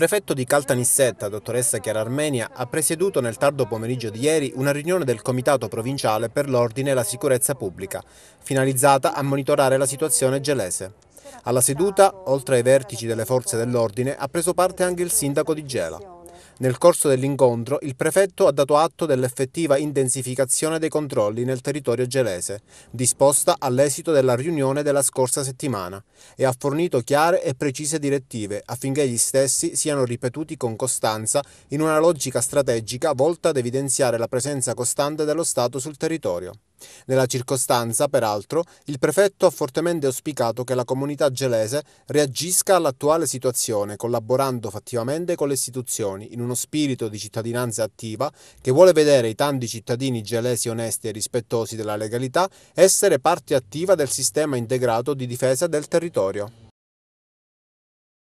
prefetto di Caltanissetta, dottoressa Chiara Armenia, ha presieduto nel tardo pomeriggio di ieri una riunione del Comitato Provinciale per l'Ordine e la Sicurezza Pubblica, finalizzata a monitorare la situazione gelese. Alla seduta, oltre ai vertici delle forze dell'ordine, ha preso parte anche il sindaco di Gela. Nel corso dell'incontro il prefetto ha dato atto dell'effettiva intensificazione dei controlli nel territorio gelese, disposta all'esito della riunione della scorsa settimana, e ha fornito chiare e precise direttive affinché gli stessi siano ripetuti con costanza in una logica strategica volta ad evidenziare la presenza costante dello Stato sul territorio. Nella circostanza, peraltro, il prefetto ha fortemente auspicato che la comunità gelese reagisca all'attuale situazione, collaborando fattivamente con le istituzioni, in uno spirito di cittadinanza attiva che vuole vedere i tanti cittadini gelesi onesti e rispettosi della legalità essere parte attiva del sistema integrato di difesa del territorio.